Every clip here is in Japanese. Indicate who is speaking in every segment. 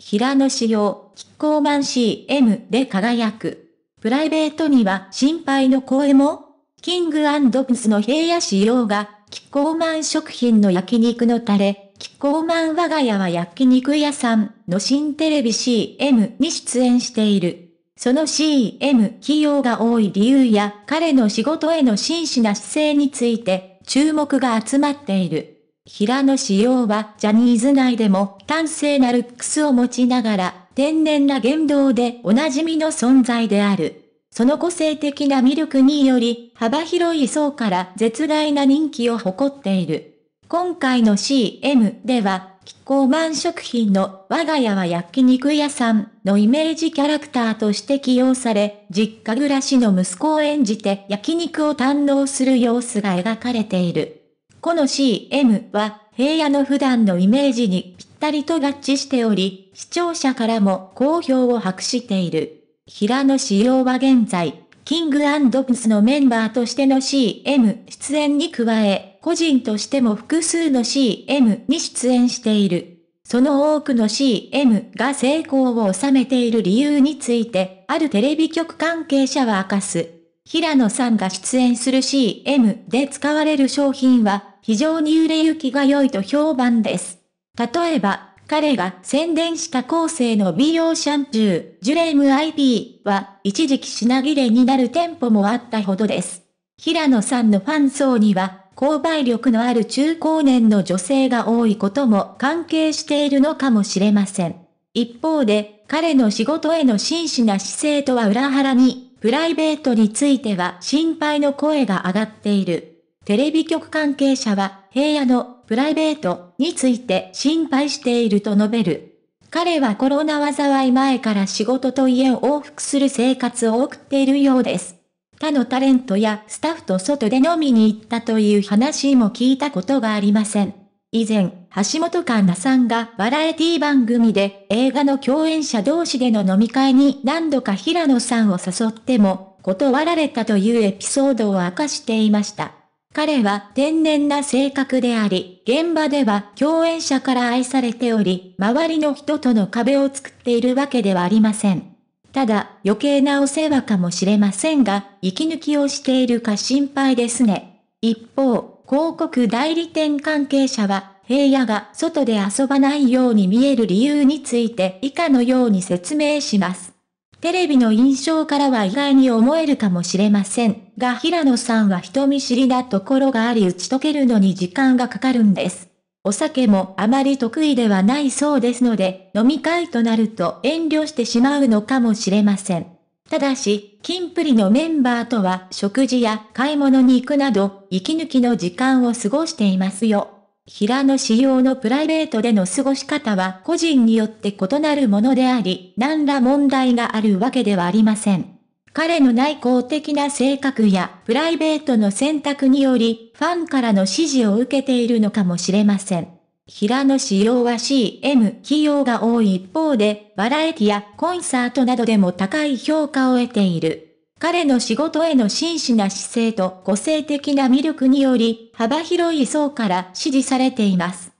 Speaker 1: 平野紫耀、キッコーマン CM で輝く。プライベートには心配の声もキングプスの平野紫耀が、キッコーマン食品の焼肉のタレ、キッコーマン我が家は焼肉屋さんの新テレビ CM に出演している。その CM 費用が多い理由や彼の仕事への真摯な姿勢について注目が集まっている。平野紫耀はジャニーズ内でも端正なルックスを持ちながら、天然な言動でおなじみの存在である。その個性的な魅力により、幅広い層から絶大な人気を誇っている。今回の CM では、気候満食品の我が家は焼肉屋さんのイメージキャラクターとして起用され、実家暮らしの息子を演じて焼肉を堪能する様子が描かれている。この CM は平野の普段のイメージにぴったりと合致しており、視聴者からも好評を博している。平野紫耀は現在、キングプスのメンバーとしての CM 出演に加え、個人としても複数の CM に出演している。その多くの CM が成功を収めている理由について、あるテレビ局関係者は明かす。平野さんが出演する CM で使われる商品は、非常に売れ行きが良いと評判です。例えば、彼が宣伝した後世の美容シャンプー、ジュレーム IP は、一時期品切れになる店舗もあったほどです。平野さんのファン層には、購買力のある中高年の女性が多いことも関係しているのかもしれません。一方で、彼の仕事への真摯な姿勢とは裏腹に、プライベートについては心配の声が上がっている。テレビ局関係者は平野のプライベートについて心配していると述べる。彼はコロナ災い前から仕事と家を往復する生活を送っているようです。他のタレントやスタッフと外で飲みに行ったという話も聞いたことがありません。以前、橋本環奈さんがバラエティ番組で映画の共演者同士での飲み会に何度か平野さんを誘っても断られたというエピソードを明かしていました。彼は天然な性格であり、現場では共演者から愛されており、周りの人との壁を作っているわけではありません。ただ、余計なお世話かもしれませんが、息抜きをしているか心配ですね。一方、広告代理店関係者は、平野が外で遊ばないように見える理由について以下のように説明します。テレビの印象からは意外に思えるかもしれませんが平野さんは人見知りなところがあり打ち解けるのに時間がかかるんです。お酒もあまり得意ではないそうですので、飲み会となると遠慮してしまうのかもしれません。ただし、キンプリのメンバーとは食事や買い物に行くなど、息抜きの時間を過ごしていますよ。平野仕様のプライベートでの過ごし方は個人によって異なるものであり、何ら問題があるわけではありません。彼の内向的な性格やプライベートの選択により、ファンからの支持を受けているのかもしれません。平野仕様は CM 企業が多い一方で、バラエティやコンサートなどでも高い評価を得ている。彼の仕事への真摯な姿勢と個性的な魅力により、幅広い層から支持されています。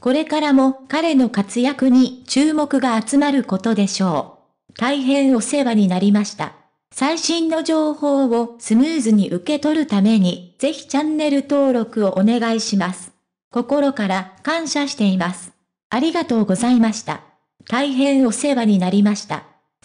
Speaker 1: これからも彼の活躍に注目が集まることでしょう。大変お世話になりました。最新の情報をスムーズに受け取るために、ぜひチャンネル登録をお願いします。心から感謝しています。ありがとうございました。大変お世話になりました。